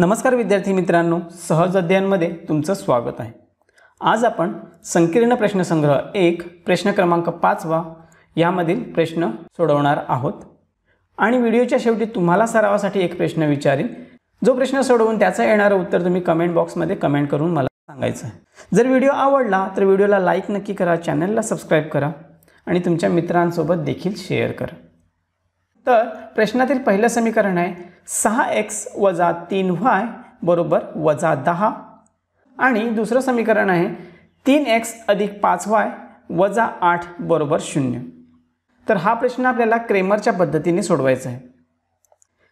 नमस्कार विद्यार्थी मित्रांनो सहज अध्ययनमध्ये तुमचं स्वागत आहे आज आपण संकीर्ण प्रश्नसंग्रह एक प्रश्न क्रमांक पाचवा यामधील प्रश्न सोडवणार आहोत आणि व्हिडिओच्या शेवटी तुम्हाला सरावासाठी एक प्रश्न विचारेन जो प्रश्न सोडवून त्याचं येणारं उत्तर तुम्ही कमेंट बॉक्समध्ये कमेंट करून मला सांगायचं आहे जर व्हिडिओ आवडला तर व्हिडिओला लाईक नक्की करा चॅनलला सबस्क्राईब करा आणि तुमच्या मित्रांसोबत देखील शेअर करा तर प्रश्नातील पहिलं समीकरण आहे सहा एक्स वजा तीन वाय बरोबर वजा दहा आणि दुसरं समीकरण आहे तीन एक्स अधिक पाच वाय वजा आठ बरोबर शून्य तर हा प्रश्न आपल्याला क्रेमरच्या पद्धतीने सोडवायचा आहे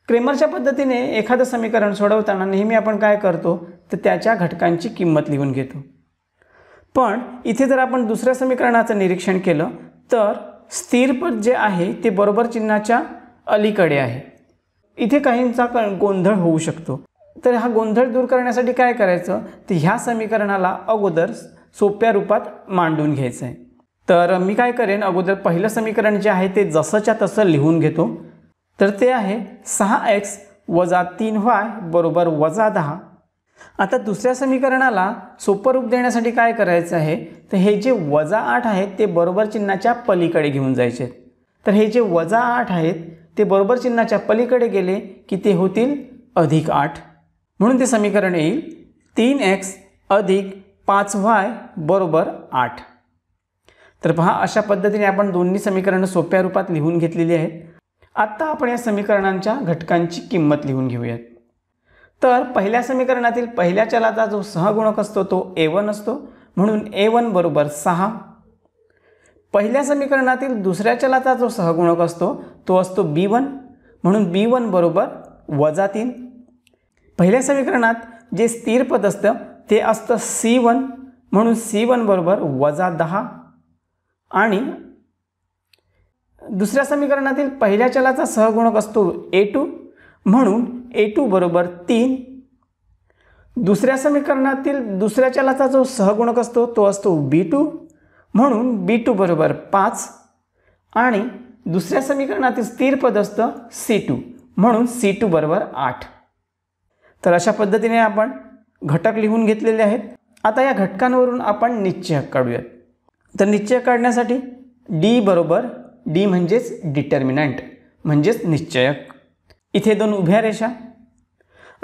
क्रेमरच्या पद्धतीने एखादं समीकरण सोडवताना नेहमी आपण काय करतो तर त्याच्या घटकांची किंमत लिहून घेतो पण इथे जर आपण दुसऱ्या समीकरणाचं निरीक्षण केलं तर स्थिरपद जे आहे ते बरोबर चिन्हाच्या अलीकडे आहे इथे काहींचा क गोंधळ होऊ शकतो तर हा गोंधळ दूर करण्यासाठी काय करायचं तर ह्या समीकरणाला अगोदर सोप्या रूपात मांडून घ्यायचं आहे तर मी काय करेन अगोदर पहिलं समीकरण जे आहे ते जसंच्या तसं लिहून घेतो तर ते आहे सहा एक्स वजा तीन वाय बरोबर वजा दहा आता दुसऱ्या समीकरणाला सोपं रूप देण्यासाठी काय करायचं आहे तर हे जे वजा आठ आहेत ते बरोबर चिन्हाच्या पलीकडे घेऊन जायचे तर हे जे वजा आठ आहेत ते बरोबर चिन्हाच्या पलीकडे गेले की ते होतील अधिक आठ म्हणून ते समीकरण येईल तीन एक्स अधिक पाच वाय बरोबर आठ तर पहा अशा पद्धतीने आपण दोन्ही समीकरणं सोप्या रूपात लिहून घेतलेली आहेत आत्ता आपण या समीकरणांच्या घटकांची किंमत लिहून घेऊयात तर पहिल्या समीकरणातील पहिल्या चलाचा जो सहगुणक असतो तो ए वन असतो म्हणून ए वन बरोबर सहा पहिल्या समीकरणातील दुसऱ्या चलाचा जो सहगुणक असतो तो असतो बी वन म्हणून बी वन बरोबर वजा तीन पहिल्या समीकरणात जे स्थिर पद असतं ते असतं सी वन म्हणून सी वन बरोबर वजा दहा आणि दुसऱ्या समीकरणातील पहिल्या चलाचा सहगुणक असतो ए टू म्हणून ए टू बरोबर तीन दुसऱ्या समीकरणातील दुसऱ्या चलाचा जो सहगुणक असतो तो असतो बी टू म्हणून बी टू बरोबर पाच आणि दुसऱ्या समीकरणातील स्थिर पद असतं सी टू म्हणून सी टू बरोबर आठ तर अशा पद्धतीने आपण घटक लिहून घेतलेले आहेत आता या घटकांवरून आपण निश्चय काढूयात तर निश्चय काढण्यासाठी डी बरोबर डी म्हणजेच डिटर्मिनंट म्हणजेच निश्चयक इथे दोन उभ्या रेषा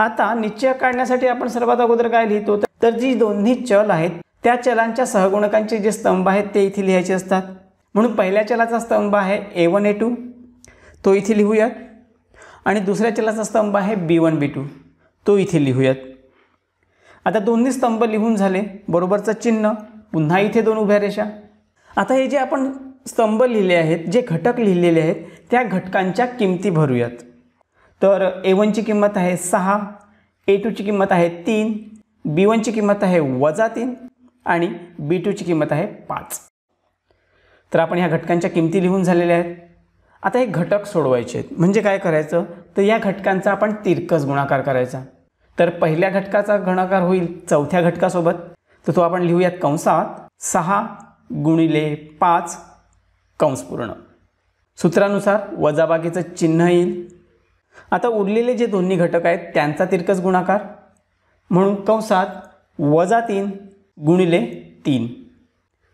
आता निश्चय काढण्यासाठी आपण सर्वात अगोदर काय लिहितो तर जी दोन्ही चल आहेत त्या चलांच्या सहगुणकांचे जे स्तंभ आहेत ते इथे लिहायचे असतात म्हणून पहिल्या चलाचा स्तंभ आहे ए वन ए टू तो इथे लिहूयात आणि दुसऱ्या चलाचा स्तंभ आहे बी वन बी टू तो इथे लिहूयात आता दोन्ही स्तंभ लिहून झाले बरोबरचं चिन्ह पुन्हा इथे दोन उभ्या रेषा आता हे जे आपण स्तंभ लिहिले आहेत जे घटक लिहिलेले आहेत त्या घटकांच्या किमती भरूयात तर ए वनची किंमत आहे सहा ए टूची किंमत आहे तीन बी वनची किंमत आहे वजा तीन आणि बी टूची किंमत आहे पाच तर आपण ह्या घटकांच्या किमती लिहून झालेल्या आहेत आता हे घटक सोडवायचे आहेत म्हणजे काय करायचं तर या घटकांचा आपण तिरकस गुणाकार करायचा तर पहिल्या घटकाचा गुणाकार होईल चौथ्या घटकासोबत तर तो आपण लिहूयात कंसात सहा गुणिले पाच कंस पूर्ण सूत्रानुसार वजाबागीचं चिन्ह येईल आता उरलेले जे दोन्ही घटक आहेत त्यांचा तिरकस गुणाकार म्हणून कंसात वजा तीन गुणिले तीन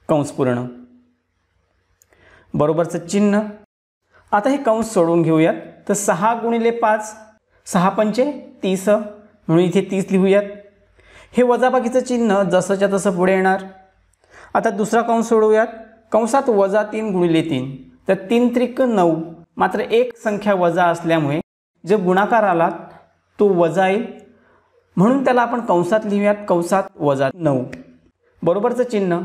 कंस पूर्ण बरोबरचं चिन्ह आता हे कंस सोडवून घेऊयात तर सहा गुणिले पाच सहा पंचे तीस म्हणून इथे तीस लिहूयात हे वजाबाकीचं चिन्ह जसंच्या तसं पुढे येणार आता दुसरा कंस सोडवूयात कंसात वजा तीन गुणिले तीन तर तीन त्रिक नऊ मात्र एक संख्या वजा असल्यामुळे जो गुणाकार आला तो वजा येईल म्हणून त्याला आपण कंसात लिहूयात कंसात वजा नऊ बरोबरचं चिन्ह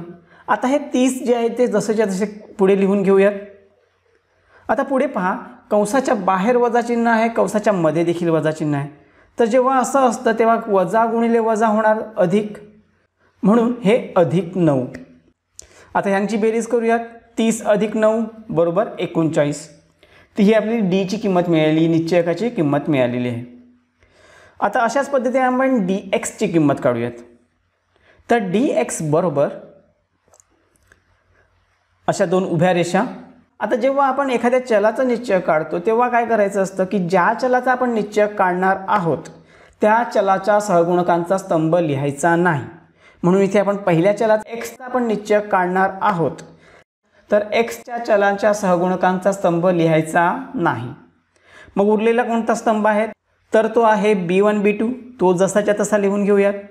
आता हे तीस जे आहे ते जसेच्या तसे पुढे लिहून घेऊयात आता पुढे पहा कंसाच्या बाहेर वजा चिन्ह आहे कंसाच्या मध्ये देखील वजा चिन्ह आहे तर जेव्हा असं असतं तेव्हा वजा गुणिले वजा होणार अधिक म्हणून हे अधिक नऊ आता ह्यांची बेरीज करूयात तीस अधिक नऊ बरोबर एकोणचाळीस ती ही आपली डीची किंमत मिळाली निश्चयकाची किंमत मिळालेली आहे आता अशाच पद्धतीने आपण डी एक्सची किंमत काढूयात तर डी एक्स बरोबर अशा दोन उभ्या रेषा आता जेव्हा आपण एखाद्या चलाचा निश्चय काढतो तेव्हा काय करायचं असतं की ज्या चलाचा आपण निश्चय काढणार आहोत त्या चलाच्या सहगुणकांचा स्तंभ लिहायचा नाही म्हणून इथे आपण पहिल्या चलाचा एक्सचा आपण निश्चय काढणार आहोत तर एक्सच्या चलाच्या सहगुणकांचा स्तंभ लिहायचा नाही मग उरलेला कोणता स्तंभ आहे तर तो आहे बी वन बी टू तो जसाच्या तसा लिहून घेऊयात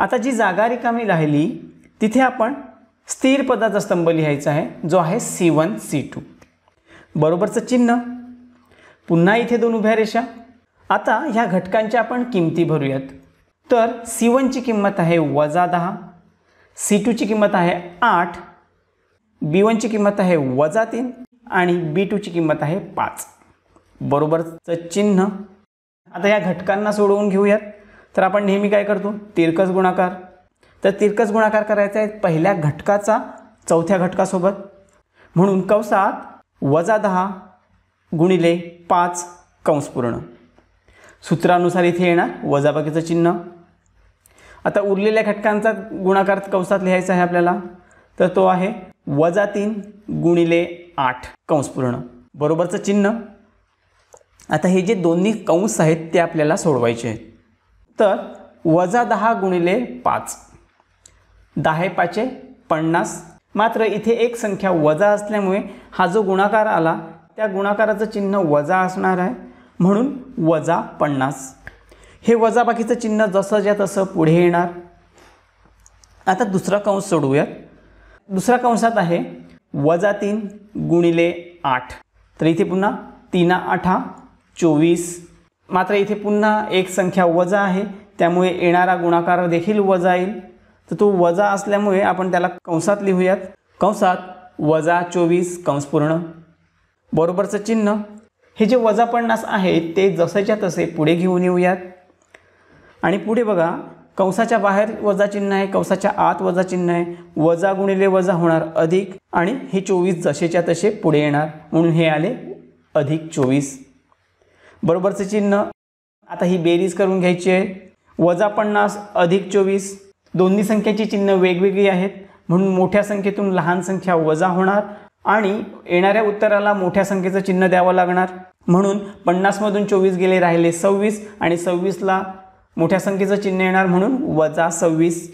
आता जी जागा रिकामी राहिली तिथे आपण स्थिर पदाचा स्तंभ लिहायचा आहे जो आहे सी वन सी टू बरोबरचं चिन्ह पुन्हा इथे दोन उभ्या रेषा आता ह्या घटकांच्या आपण किंमती भरूयात तर सी वनची किंमत आहे वजा दहा सी टूची किंमत आहे आठ बी वनची किंमत आहे वजा तीन आणि बी टूची किंमत आहे पाच बरोबरचं चिन्ह आता या घटकांना सोडवून घेऊयात तर आपण नेहमी काय करतो तिरकस गुणाकार तर तिरकस गुणाकार करायचा आहे पहिल्या घटकाचा चौथ्या घटकासोबत म्हणून कंसात वजा दहा गुणिले पाच कंस पूर्ण सूत्रानुसार इथे येणार वजाबाकीचं चिन्ह आता उरलेल्या घटकांचा गुणाकार कंसात लिहायचा आहे आपल्याला तर तो आहे वजा तीन गुणिले आठ कंस पूर्ण बरोबरचं चिन्ह आता हे जे दोन्ही कंस आहेत ते आपल्याला सोडवायचे आहेत तर वजा दहा गुणिले पाच दहा पाचे पन्नास मात्र इथे एक संख्या वजा असल्यामुळे हा जो गुणाकार आला त्या गुणाकाराचं चिन्ह वजा असणार आहे म्हणून वजा पन्नास हे वजाबाकीचं चिन्ह जसं ज्या तसं पुढे येणार आता दुसरा कंस सोडूयात दुसऱ्या कंसात आहे वजा तीन गुणिले आठ तर इथे पुन्हा तीन आठा चोवीस मात्र इथे पुन्हा एक संख्या वजा आहे त्यामुळे येणारा गुणाकार देखील वजा येईल तर तो वजा असल्यामुळे आपण त्याला कंसात लिहूयात कंसात वजा चोवीस कंसपूर्ण बरोबरचं चिन्ह हे जे वजा पन्नास आहे ते जसेच्या तसे पुढे घेऊन येऊयात आणि पुढे बघा कंसाच्या बाहेर वजा चिन्ह आहे कंसाच्या आत वजा चिन्ह आहे वजा गुणिले वजा होणार अधिक आणि हे चोवीस जसेच्या तसे पुढे येणार म्हणून हे आले अधिक चोवीस बरोबरचं चिन्ह आता ही बेरीज करून घ्यायची आहे वजा पन्नास अधिक चोवीस दोन्ही संख्येची चिन्ह वेगवेगळी आहेत म्हणून मोठ्या संख्येतून लहान संख्या वजा होणार आणि येणाऱ्या उत्तराला मोठ्या संख्येचं चिन्ह द्यावं लागणार म्हणून पन्नासमधून चोवीस गेले राहिले सव्वीस आणि सव्वीसला मोठ्या संख्येचं चिन्ह येणार म्हणून वजा सव्वीस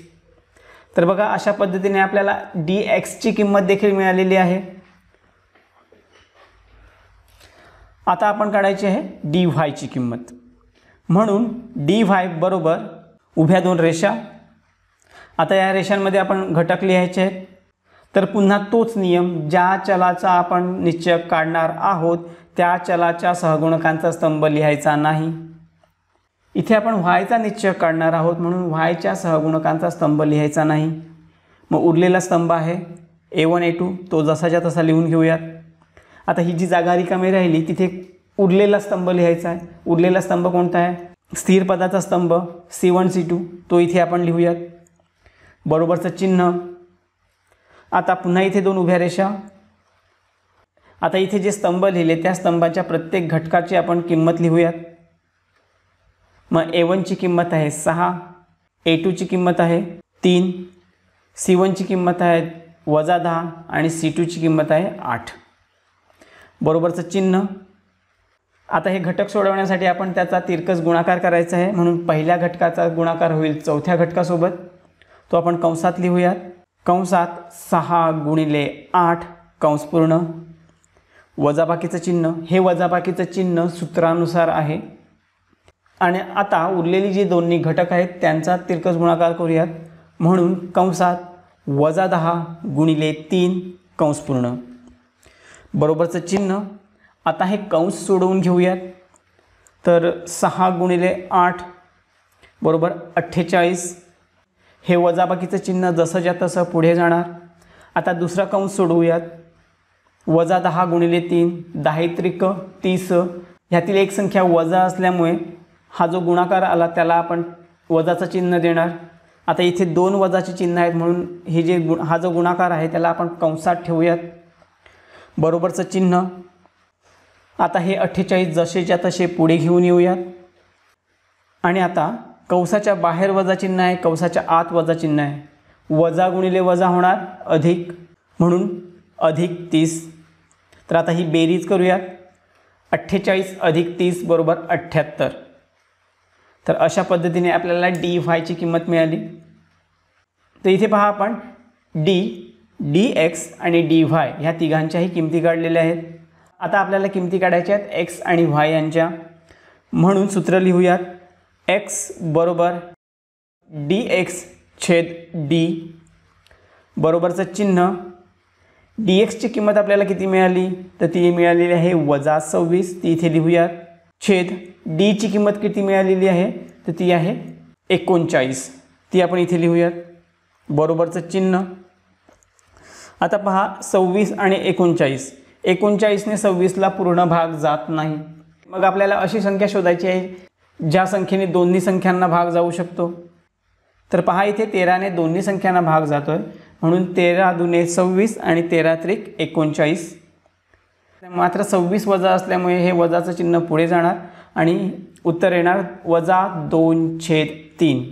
तर बघा अशा पद्धतीने आपल्याला डी एक्सची किंमत देखील मिळालेली आहे आता आपण काढायची आहे डी व्हायची किंमत म्हणून डी व्हाय बरोबर उभ्या दोन रेषा आता या रेषांमध्ये आपण घटक लिहायचे आहेत तर पुन्हा तोच नियम ज्या चलाचा आपण निश्चय काढणार आहोत त्या चलाच्या सहगुणकांचा स्तंभ लिहायचा नाही इथे आपण व्हायचा निश्चय काढणार आहोत म्हणून व्हायच्या सहगुणकांचा स्तंभ लिहायचा नाही मग उरलेला स्तंभ आहे ए वन ए टू तो जसाच्या तसा लिहून घेऊयात आता ही जी जागा रिकामी राहिली तिथे उरलेला स्तंभ लिहायचा आहे उरलेला स्तंभ कोणता आहे स्थिर पदाचा स्तंभ सी वन सी टू तो इथे आपण लिहूयात बरोबरचं चिन्ह आता पुन्हा इथे दोन उभ्या रेषा आता इथे जे स्तंभ लिहिले त्या स्तंभाच्या प्रत्येक घटकाची आपण किंमत लिहूयात मग ए वनची किंमत आहे सहा ए टूची किंमत आहे तीन सी वनची किंमत आहे वजा दहा आणि सी टूची किंमत आहे आठ बरोबरचं चिन्ह आता हे घटक सोडवण्यासाठी आपण त्याचा तिरकस गुणाकार करायचा आहे म्हणून पहिल्या घटकाचा गुणाकार होईल चौथ्या घटकासोबत तो आपण कंसात लिहूयात कंसात सहा गुणिले आठ कंसपूर्ण वजाबाकीचं चिन्ह हे वजाबाकीचं चिन्ह सूत्रानुसार आहे आणि आता उरलेली जी दोन्ही घटक आहेत त्यांचा तिरकस गुणाकार करूयात म्हणून कंसात वजा दहा गुणिले तीन कंसपूर्ण बरोबरचं चिन्ह आता हे कंस सोडवून घेऊयात तर सहा गुणिले आठ बरोबर अठ्ठेचाळीस हे वजाबाकीचं चिन्ह ज्या तसं पुढे जाणार आता दुसरा कंस सोडवूयात वजा दहा गुणिले तीन दहात्रिक तीस ह्यातील एक संख्या वजा असल्यामुळे हा जो गुणाकार आला त्याला आपण वजाचं चिन्ह देणार आता इथे दोन वजाचे चिन्ह आहेत म्हणून हे जे गुण हा जो गुणाकार आहे त्याला आपण कंसात ठेवूयात बरोबरचं चिन्ह आता हे अठ्ठेचाळीस जसेच्या तसे पुढे घेऊन येऊयात आणि आता कवसाच्या बाहेर वजा चिन्ह आहे कवसाच्या आत वजा चिन्ह आहे वजा गुणिले वजा होणार अधिक म्हणून अधिक तीस तर आता ही बेरीज करूयात अठ्ठेचाळीस अधिक तीस बरोबर अठ्ठ्याहत्तर तर अशा पद्धतीने आपल्याला डी व्हायची किंमत मिळाली तर इथे पहा आपण डी डी एक्स आणि डी व्हाय ह्या तिघांच्याही किमती काढलेल्या आहेत आता आपल्याला किमती काढायच्या आहेत एक्स आणि व्हाय यांच्या म्हणून सूत्र लिहूयात एक्स बरोबर डी एक्स छेद डी बरोबरचं चिन्ह डी एक्सची किंमत आपल्याला किती मिळाली तर ती मिळालेली आहे वजा सव्वीस ती इथे लिहूयात छेद डीची किंमत किती मिळालेली आहे तर ती आहे एकोणचाळीस ती आपण इथे लिहूयात बरोबरचं चिन्ह आता पहा सव्वीस आणि एकोणचाळीस एकोणचाळीसने सव्वीसला पूर्ण भाग जात नाही मग आपल्याला अशी संख्या शोधायची आहे ज्या संख्येने दोन्ही संख्यांना भाग जाऊ शकतो तर पहा इथे तेराने दोन्ही संख्यांना भाग जातो आहे म्हणून तेरा दुने सव्वीस आणि तेरा त्रिक एकोणचाळीस मात्र सव्वीस वजा असल्यामुळे हे वजाचं चिन्ह पुढे जाणार आणि उत्तर येणार वजा दोन छेद तीन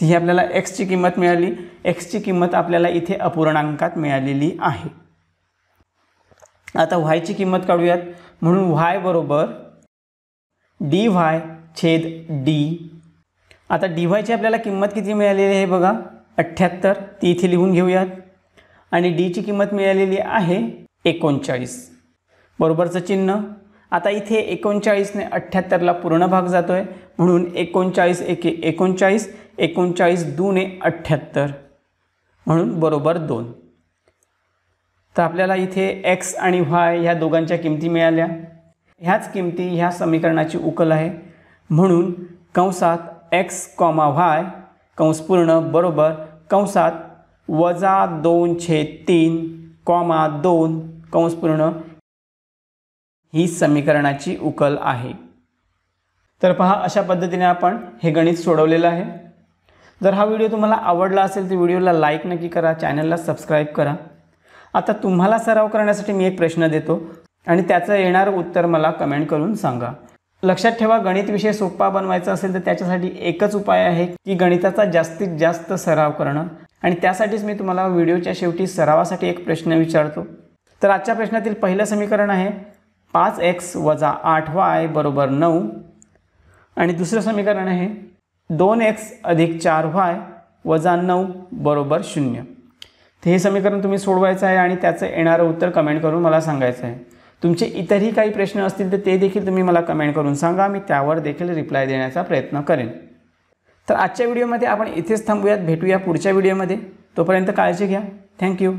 ती आपल्याला एक्सची किंमत मिळाली एक्सची किंमत आपल्याला इथे अपूर्णांकात मिळालेली आहे आता व्हायची किंमत काढूयात म्हणून व्हाय बरोबर डी व्हाय छेद डी आता डी व्हायची आपल्याला किंमत किती मिळालेली आहे बघा अठ्ठ्याहत्तर ती इथे लिहून घेऊयात आणि डीची किंमत मिळालेली आहे एकोणचाळीस बरोबरचं चिन्ह आता इथे एकोणचाळीसने अठ्ठ्याहत्तरला पूर्ण भाग जातो आहे म्हणून एकोणचाळीस एके एकोणचाळीस एकोणचाळीस दोन ए अठ्ठ्याहत्तर म्हणून बरोबर दोन तर आपल्याला इथे एक्स आणि व्हाय ह्या दोघांच्या किमती मिळाल्या ह्याच किमती ह्या समीकरणाची उकल आहे म्हणून कंसात एक्स कॉमा व्हाय कंसपूर्ण बरोबर कंसात वजा दोन छे तीन कॉमा दोन कंसपूर्ण ही समीकरणाची उकल आहे तर पहा अशा पद्धतीने आपण हे गणित सोडवलेलं आहे जर हा व्हिडिओ तुम्हाला आवडला असेल तर व्हिडिओला लाईक नक्की करा चॅनलला सबस्क्राईब करा आता तुम्हाला सराव करण्यासाठी मी एक प्रश्न देतो आणि त्याचं येणारं उत्तर मला कमेंट करून सांगा लक्षात ठेवा गणित विषय सोपा बनवायचा असेल तर त्याच्यासाठी एकच उपाय आहे की गणिताचा जास्तीत जास्त सराव करणं आणि त्यासाठीच मी तुम्हाला व्हिडिओच्या शेवटी सरावासाठी एक प्रश्न विचारतो तर आजच्या प्रश्नातील पहिलं समीकरण आहे पाच एक्स वजा आठ वाय बरोबर नऊ आणि दुसरं समीकरण आहे दोन एक्स अधिक चार वाय वजा नऊ बरोबर शून्य तर हे समीकरण तुम्ही सोडवायचं आहे आणि त्याचं येणारं उत्तर कमेंट करून मला सांगायचं आहे तुमचे इतरही काही प्रश्न असतील तर ते देखील तुम्ही मला कमेंट करून सांगा मी त्यावर देखील रिप्लाय देण्याचा प्रयत्न करेन तर आजच्या व्हिडिओमध्ये आपण इथेच थांबूयात भेटूया पुढच्या व्हिडिओमध्ये तोपर्यंत काळजी घ्या थँक्यू